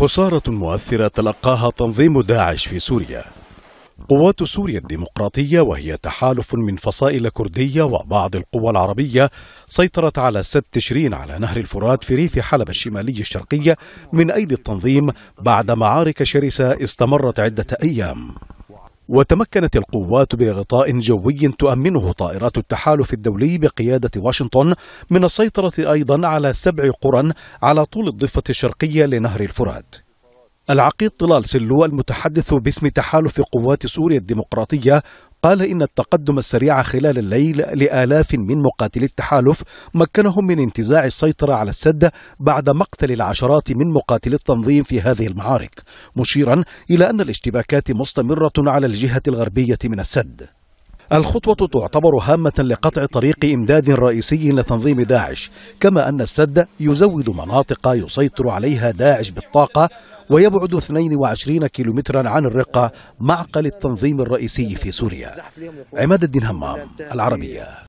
خسارة مؤثرة تلقاها تنظيم داعش في سوريا قوات سوريا الديمقراطية وهي تحالف من فصائل كردية وبعض القوى العربية سيطرت على 6 تشرين على نهر الفرات في ريف حلب الشمالي الشرقية من أيدي التنظيم بعد معارك شرسة استمرت عدة أيام وتمكنت القوات بإغطاء جوي تؤمنه طائرات التحالف الدولي بقيادة واشنطن من السيطرة أيضا على سبع قرى على طول الضفة الشرقية لنهر الفرات العقيد طلال سلو المتحدث باسم تحالف قوات سوريا الديمقراطية قال إن التقدم السريع خلال الليل لآلاف من مقاتلي التحالف مكنهم من انتزاع السيطرة على السد بعد مقتل العشرات من مقاتلي التنظيم في هذه المعارك مشيرا إلى أن الاشتباكات مستمرة على الجهة الغربية من السد الخطوة تعتبر هامة لقطع طريق إمداد رئيسي لتنظيم داعش كما أن السد يزود مناطق يسيطر عليها داعش بالطاقة ويبعد 22 كيلومترا عن الرقة معقل التنظيم الرئيسي في سوريا عماد الدين همام العربية